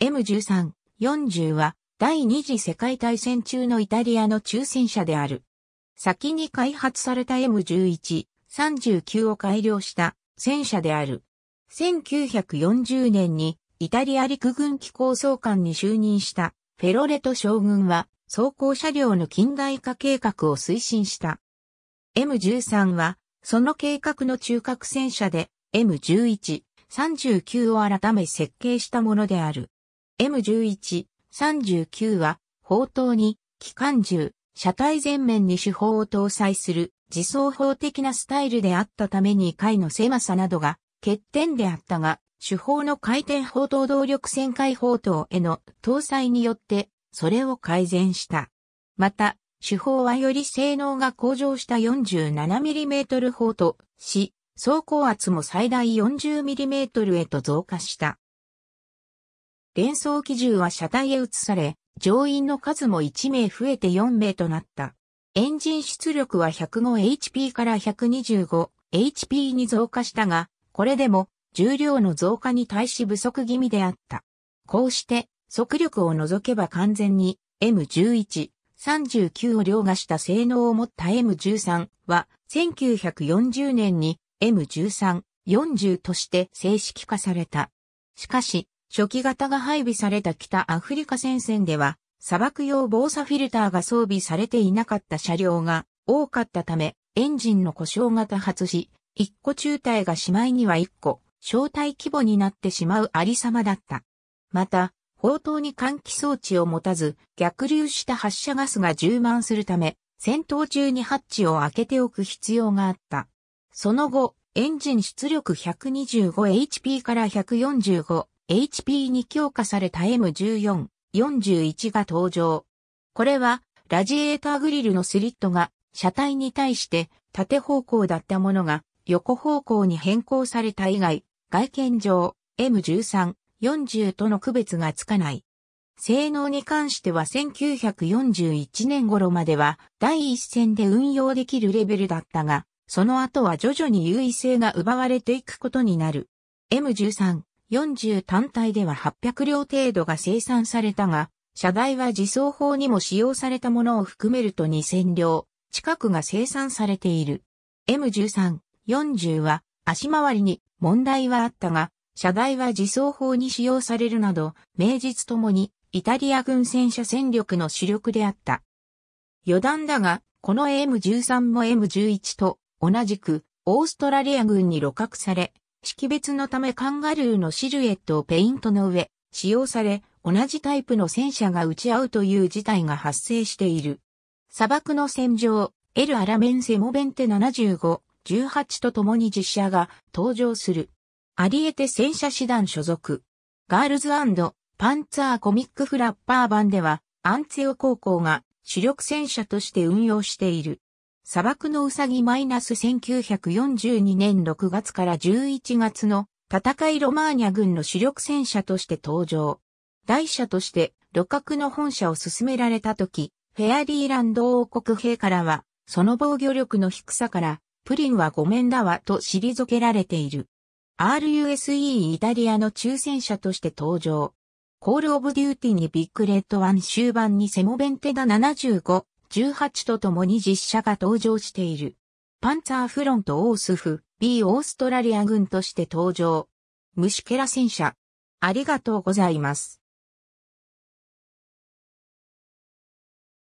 M13、40は第二次世界大戦中のイタリアの中戦車である。先に開発された M11、39を改良した戦車である。1940年にイタリア陸軍機構総監に就任したフェロレト将軍は装甲車両の近代化計画を推進した。M13 はその計画の中核戦車で M11、39を改め設計したものである。M11、39は、砲塔に、機関銃、車体前面に手法を搭載する、自走砲的なスタイルであったために回の狭さなどが、欠点であったが、手法の回転砲塔動力旋回砲塔への搭載によって、それを改善した。また、手法はより性能が向上した 47mm 砲とし、走行圧も最大 40mm へと増加した。連装機銃は車体へ移され、乗員の数も1名増えて4名となった。エンジン出力は 105HP から 125HP に増加したが、これでも重量の増加に対し不足気味であった。こうして、速力を除けば完全に M11、39を凌駕した性能を持った M13 は1940年に M13、40として正式化された。しかし、初期型が配備された北アフリカ戦線では、砂漠用防砂フィルターが装備されていなかった車両が多かったため、エンジンの故障が多発し、1個中隊がしまいには1個、小隊規模になってしまうありさまだった。また、砲塔に換気装置を持たず、逆流した発射ガスが充満するため、戦闘中にハッチを開けておく必要があった。その後、エンジン出力 125HP から145 HP に強化された M14、41が登場。これは、ラジエーターグリルのスリットが、車体に対して縦方向だったものが、横方向に変更された以外、外見上、M13、40との区別がつかない。性能に関しては1941年頃までは第一線で運用できるレベルだったが、その後は徐々に優位性が奪われていくことになる。M13、40単体では800両程度が生産されたが、車台は自走砲にも使用されたものを含めると2000両近くが生産されている。M13、40は足回りに問題はあったが、車台は自走砲に使用されるなど、名実ともにイタリア軍戦車戦力の主力であった。余談だが、この M13 も M11 と同じくオーストラリア軍に露獲され、識別のためカンガルーのシルエットをペイントの上、使用され、同じタイプの戦車が撃ち合うという事態が発生している。砂漠の戦場、エル・アラメン・セモベンテ75、18と共に実写が登場する。アリエテ戦車師団所属。ガールズパンツァーコミックフラッパー版では、アンツェオ高校が主力戦車として運用している。砂漠のうさぎマイナス1942年6月から11月の戦いロマーニャ軍の主力戦車として登場。大車として旅客の本社を進められた時、フェアリーランド王国兵からは、その防御力の低さから、プリンはごめんだわと退けられている。RUSE イタリアの抽選車として登場。コールオブデューティにビッグレッドワン終盤にセモベンテダ75 18とともに実写が登場している。パンツァーフロントオースフ、B オーストラリア軍として登場。虫けら戦車。ありがとうございます。